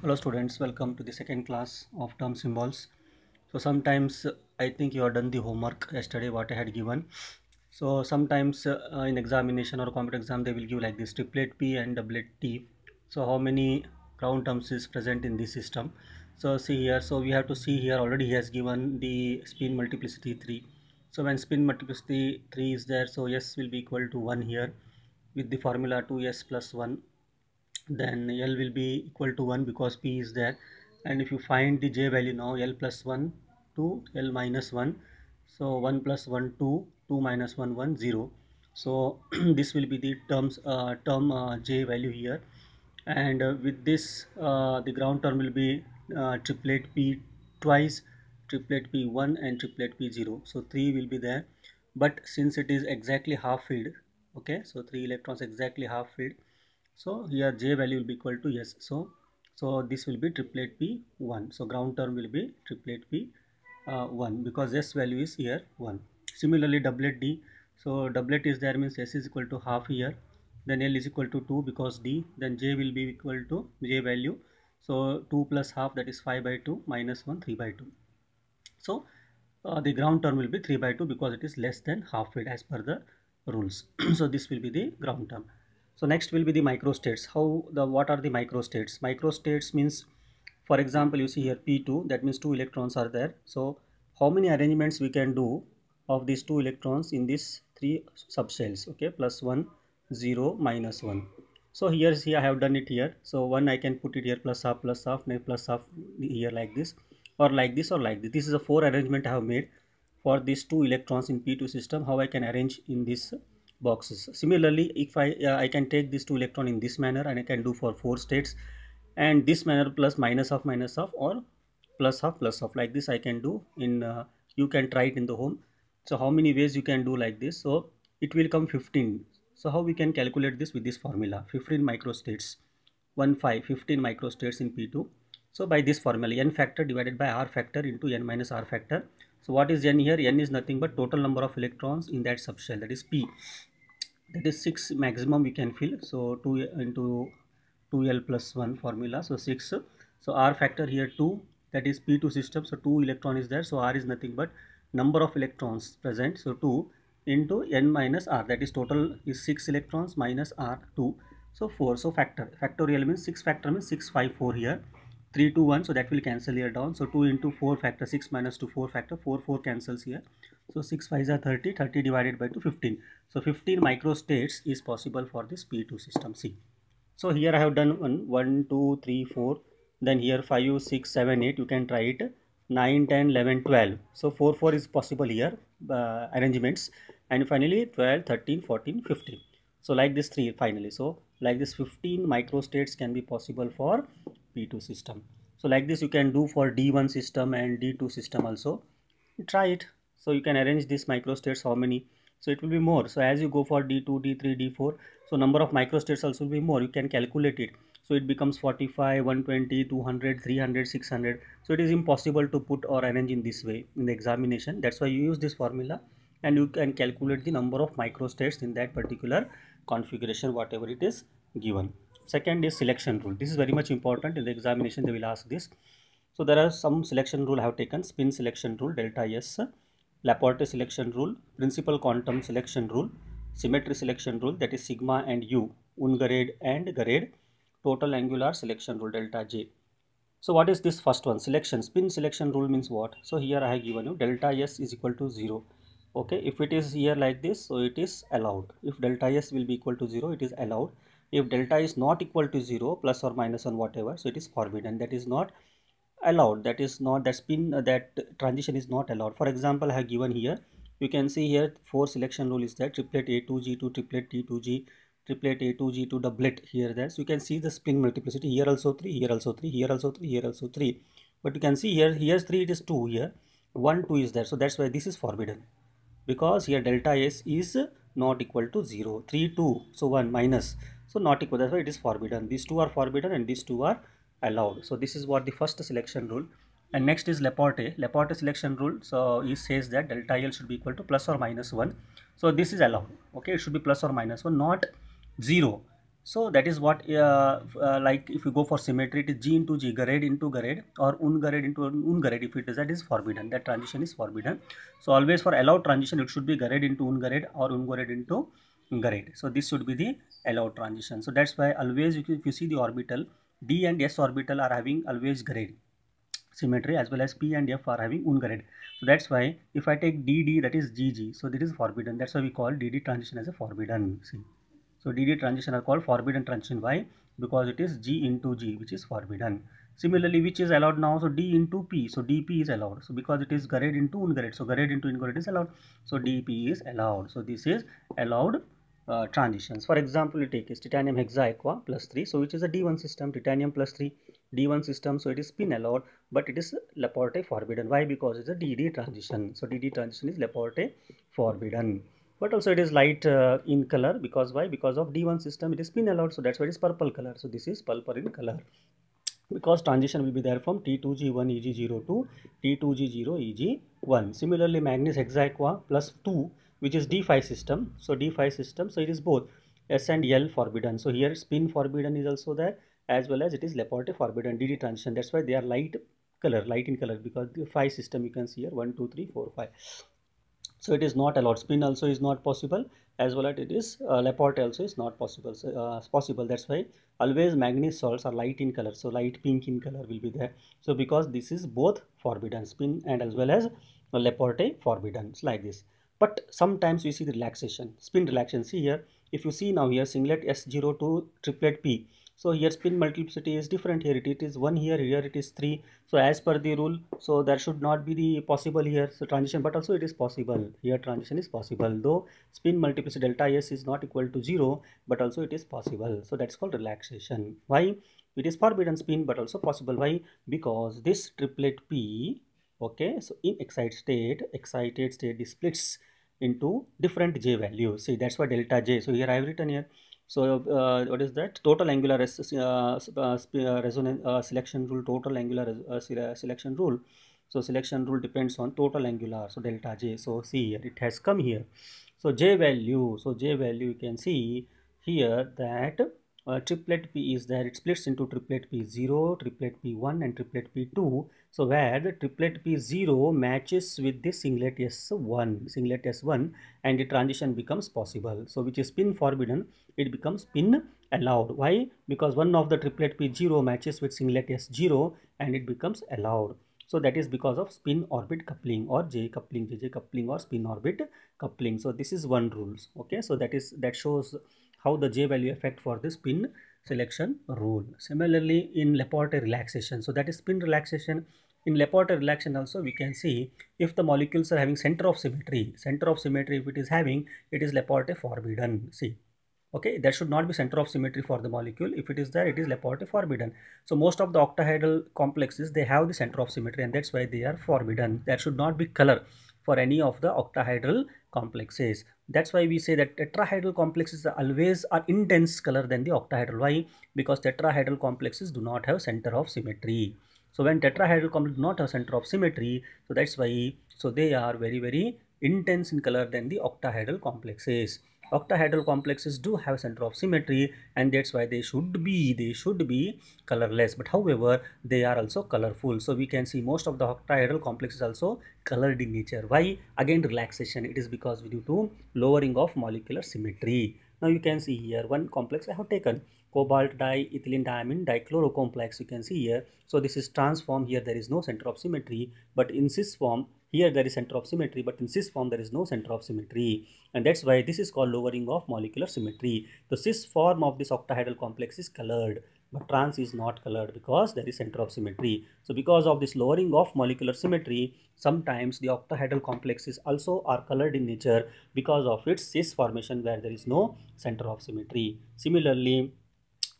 hello students welcome to the second class of term symbols so sometimes uh, i think you have done the homework yesterday what i had given so sometimes uh, in examination or computer exam they will give like this triplet p and doublet t so how many ground terms is present in this system so see here so we have to see here already he has given the spin multiplicity 3 so when spin multiplicity 3 is there so s will be equal to 1 here with the formula 2s plus 1 then L will be equal to 1 because P is there and if you find the J value now L plus 1 2 L minus 1 so 1 plus 1 2 2 minus 1 1 0 so this will be the terms uh, term uh, J value here and uh, with this uh, the ground term will be uh, triplet P twice triplet P1 and triplet P0 so 3 will be there but since it is exactly half filled okay so 3 electrons exactly half filled so here j value will be equal to yes so so this will be triplet p1 so ground term will be triplet p uh, 1 because s value is here 1 similarly doublet d so doublet is there means s is equal to half here then l is equal to 2 because d then j will be equal to j value so 2 plus half that is 5 by 2 minus 1 3 by 2 so uh, the ground term will be 3 by 2 because it is less than half it as per the rules so this will be the ground term so next will be the microstates. How the what are the microstates? Microstates means, for example, you see here P2. That means two electrons are there. So how many arrangements we can do of these two electrons in these three subshells? Okay, plus one, zero, minus one. So here see I have done it here. So one I can put it here plus half plus half plus half here like this or like this or like this. This is a four arrangement I have made for these two electrons in P2 system. How I can arrange in this boxes. Similarly, if I, uh, I can take these two electron in this manner and I can do for four states and this manner plus minus of minus of or plus of plus of like this I can do in uh, you can try it in the home. So how many ways you can do like this? So it will come 15. So how we can calculate this with this formula 15 microstates 1 5 15 microstates in P2. So by this formula n factor divided by r factor into n minus r factor. So what is n here? n is nothing but total number of electrons in that subshell that is P that is 6 maximum we can fill so 2 into 2l plus 1 formula so 6 so r factor here 2 that is p2 system so 2 electron is there so r is nothing but number of electrons present so 2 into n minus r that is total is 6 electrons minus r 2 so 4 so factor factorial means 6 factor means 6 5 4 here 3 2 1 so that will cancel here down so 2 into 4 factor 6 minus 2 4 factor 4 4 cancels here so 6 5 are 30, 30 divided by 2, 15. So 15 microstates is possible for this P2 system C. So here I have done one, 1, 2, 3, 4. Then here 5, 6, 7, 8. You can try it. 9, 10, 11, 12. So 4, 4 is possible here. Uh, arrangements. And finally 12, 13, 14, 15. So like this 3 finally. So like this 15 microstates can be possible for P2 system. So like this you can do for D1 system and D2 system also. Try it so you can arrange these microstates how many so it will be more so as you go for d2 d3 d4 so number of microstates also will be more you can calculate it so it becomes 45 120 200 300 600 so it is impossible to put or arrange in this way in the examination that's why you use this formula and you can calculate the number of microstates in that particular configuration whatever it is given second is selection rule this is very much important in the examination they will ask this so there are some selection rule I have taken spin selection rule delta s Laporte selection rule, principal quantum selection rule, symmetry selection rule that is sigma and u, ungrade and grade, total angular selection rule delta j. So what is this first one? Selection. Spin selection rule means what? So here I have given you delta s is equal to 0. Okay, if it is here like this, so it is allowed. If delta s will be equal to 0, it is allowed. If delta is not equal to 0, plus or minus on whatever, so it is forbidden. That is not allowed that is not that spin uh, that transition is not allowed for example i have given here you can see here four selection rule is there triplet a2g2 triplet d2g triplet a2g2 doublet here there so you can see the spin multiplicity here also 3 here also 3 here also 3 here also 3 but you can see here here's 3 it is 2 here 1 2 is there so that's why this is forbidden because here delta s is not equal to 0 3 2 so 1 minus so not equal that's why it is forbidden these two are forbidden and these two are allowed. So this is what the first selection rule. And next is Laporte. Laporte selection rule. So he says that delta L should be equal to plus or minus 1. So this is allowed. Okay, it should be plus or minus 1, not 0. So that is what uh, uh, like if you go for symmetry, it is G into G, grade into grade or un into un If it is that is forbidden, that transition is forbidden. So always for allowed transition, it should be grade into un or un into grade. So this should be the allowed transition. So that's why always if you see the orbital, d and s orbital are having always grade symmetry as well as p and f are having ungrade so that's why if i take dd that is gg so this is forbidden that's why we call dd transition as a forbidden see so dd transition are called forbidden transition why because it is g into g which is forbidden similarly which is allowed now so d into p so dp is allowed so because it is grade into ungrade so grade into ungrade is allowed so dp is allowed so this is allowed uh, transitions. For example, you take is titanium hexaequa plus 3, so which is a D1 system, titanium plus 3, D1 system, so it is spin allowed, but it is Laporte forbidden. Why? Because it's a DD transition. So DD transition is Laporte forbidden. But also it is light uh, in color because why? Because of D1 system, it is spin allowed, so that's why it is purple color. So this is purple in color because transition will be there from T2G1 EG0 to T2G0 EG1. Similarly, manganese hexaequa plus 2 which is d5 system so d5 system so it is both s and l forbidden so here spin forbidden is also there as well as it is Laporte forbidden dd transition that's why they are light color light in color because the 5 system you can see here 1 2 3 4 5 so it is not allowed spin also is not possible as well as it is uh, also is not possible so, uh, possible that's why always manganese salts are light in color so light pink in color will be there so because this is both forbidden spin and as well as Laporte forbidden like this but sometimes we see the relaxation spin relaxation see here if you see now here singlet s0 to triplet p so here spin multiplicity is different here it is 1 here here it is 3 so as per the rule so that should not be the possible here so transition but also it is possible here transition is possible though spin multiplicity delta s is not equal to 0 but also it is possible so that's called relaxation why it is forbidden spin but also possible why because this triplet p okay so in excited state excited state splits into different j values see that's why delta j so here i have written here so uh, what is that total angular res uh, uh, uh resonance uh, selection rule total angular uh, selection rule so selection rule depends on total angular so delta j so see here it has come here so j value so j value you can see here that uh, triplet P is there, it splits into triplet P0, triplet P1 and triplet P2. So where the triplet P0 matches with the singlet S1, singlet S1 and the transition becomes possible. So which is pin forbidden, it becomes pin allowed. Why? Because one of the triplet P0 matches with singlet S0 and it becomes allowed. So that is because of spin orbit coupling or J coupling, JJ coupling or spin orbit coupling. So this is one rules. Okay, so that is that shows how the J value affect for the spin selection rule. Similarly, in Laporte relaxation, so that is spin relaxation. In Laporte relaxation also we can see if the molecules are having center of symmetry, center of symmetry if it is having, it is Laporte forbidden. See, okay, there should not be center of symmetry for the molecule. If it is there, it is Laporte forbidden. So most of the octahedral complexes, they have the center of symmetry and that's why they are forbidden. That should not be color for any of the octahedral complexes. That's why we say that tetrahedral complexes are always are intense color than the octahedral. Why? Because tetrahedral complexes do not have center of symmetry. So when tetrahedral do not have center of symmetry, so that's why so they are very very intense in color than the octahedral complexes octahedral complexes do have center of symmetry and that's why they should be they should be colorless but however they are also colorful so we can see most of the octahedral complexes also colored in nature why again relaxation it is because due to lowering of molecular symmetry now you can see here one complex i have taken cobalt diethylene diamine dichloro complex you can see here so this is transform here there is no center of symmetry but in cis form here there is center of symmetry, but in cis form there is no center of symmetry. And that's why this is called lowering of molecular symmetry. The cis form of this octahedral complex is colored, but trans is not colored because there is center of symmetry. So because of this lowering of molecular symmetry, sometimes the octahedral complexes also are colored in nature because of its cis formation where there is no center of symmetry. Similarly,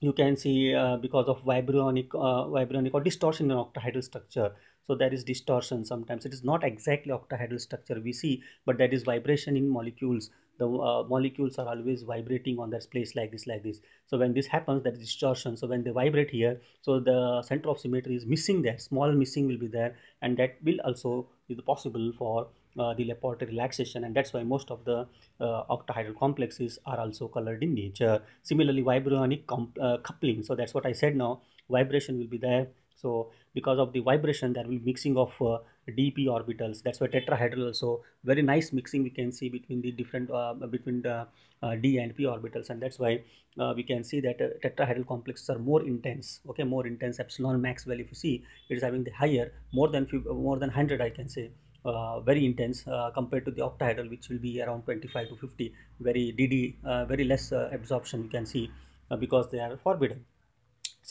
you can see uh, because of vibrionic uh, vibrionic or distortion in octahedral structure so there is distortion sometimes it is not exactly octahedral structure we see but that is vibration in molecules the uh, molecules are always vibrating on their place like this like this so when this happens that is distortion so when they vibrate here so the center of symmetry is missing there small missing will be there and that will also is possible for uh, the Leporte relaxation and that's why most of the uh, octahedral complexes are also colored in nature. Similarly, vibronic uh, coupling, so that's what I said now, vibration will be there. So because of the vibration there will be mixing of uh, dp orbitals that's why tetrahedral So very nice mixing we can see between the different uh, between the uh, d and p orbitals and that's why uh, we can see that uh, tetrahedral complexes are more intense okay more intense epsilon max value if you see it is having the higher more than few, more than 100 i can say uh, very intense compared to the octahedral which will be around 25 to 50 very dd very less absorption you can see because they are forbidden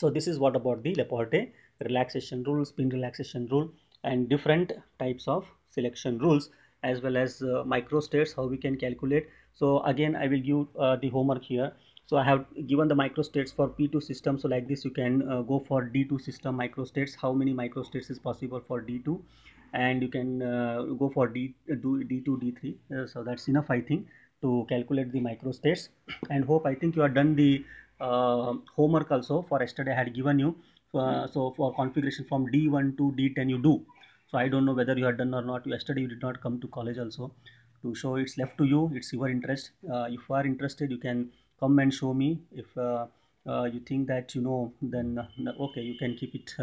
so this is what about the Leporte relaxation rule spin relaxation rule and different types of selection rules as well as uh, micro states how we can calculate so again i will give uh, the homework here so i have given the micro states for p2 system so like this you can uh, go for d2 system micro states how many micro states is possible for d2 and you can uh, go for d d2 uh, d3 uh, so that's enough i think to calculate the micro states and hope i think you are done the homework also for yesterday i had given you uh, hmm. so for configuration from D1 to D10 you do. So I don't know whether you are done or not. Yesterday you did not come to college also to show it's left to you. It's your interest. Uh, if you are interested, you can come and show me. If uh, uh you think that you know, then uh, okay, you can keep it.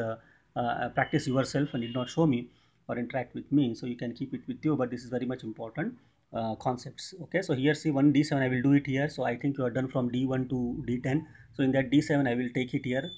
practice yourself and did not show me or interact with me. So you can keep it with you. But this is very much important. Uh, concepts okay so here see one d7 i will do it here so i think you are done from d1 to d10 so in that d7 i will take it here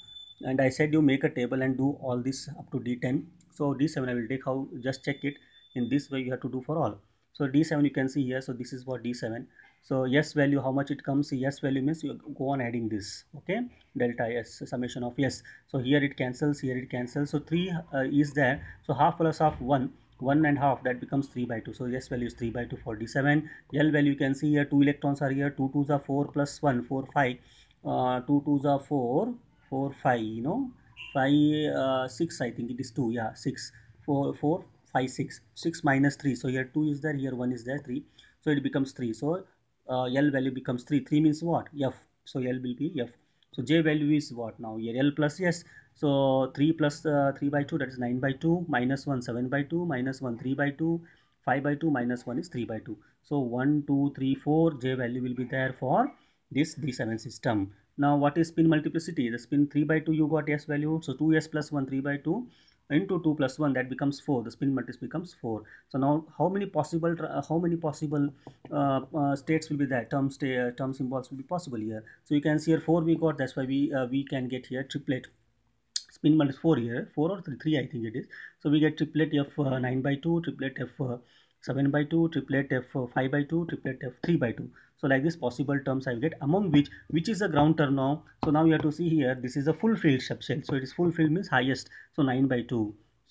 and I said you make a table and do all this up to D10 so D7 I will take how just check it in this way you have to do for all so D7 you can see here so this is what D7 so yes value how much it comes yes value means you go on adding this okay delta s summation of yes so here it cancels here it cancels so 3 uh, is there so half plus half 1 1 and half that becomes 3 by 2 so yes value is 3 by 2 seven. l value you can see here 2 electrons are here 2 2s are 4 plus 1 4 5 uh, 2 2s are 4 4 5 you know 5 uh, 6 i think it is 2 yeah 6 4 4 5 6 6 minus 3 so here 2 is there here 1 is there 3 so it becomes 3 so uh, l value becomes 3 3 means what f so l will be f so j value is what now here l plus s so 3 plus, uh, 3 by 2 that is 9 by 2 minus 1 7 by 2 minus 1 3 by 2 5 by 2 minus 1 is 3 by 2 so 1 2 3 4 j value will be there for this D7 system. Now what is spin multiplicity? The spin 3 by 2 you got S value. So 2S plus 1 3 by 2 into 2 plus 1 that becomes 4 the spin matrix becomes 4 so now how many possible uh, how many possible uh, uh, states will be there term sta uh, term symbols will be possible here so you can see here 4 we got that's why we uh, we can get here triplet spin multiplicity 4 here 4 or 3 3 i think it is so we get triplet f 9 by 2 triplet f 7 by 2 triplet f 5 by 2 triplet f 3 by 2 so like this possible terms i will get among which which is the ground term now so now you have to see here this is a full field subshell so it is full field means highest so 9 by 2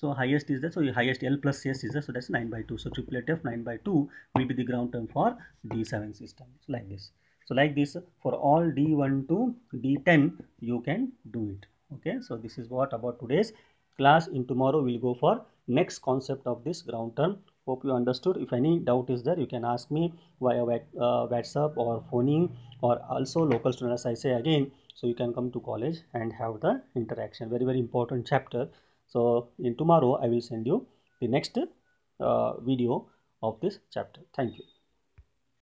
so highest is that so highest l plus s is that so that's 9 by 2 so triplet f 9 by 2 will be the ground term for d7 system so like this so like this for all d1 to d10 you can do it okay so this is what about today's class in tomorrow we'll go for next concept of this ground term Hope you understood. If any doubt is there, you can ask me via uh, WhatsApp or phoning or also local student I say again. So you can come to college and have the interaction. Very, very important chapter. So in tomorrow, I will send you the next uh, video of this chapter. Thank you.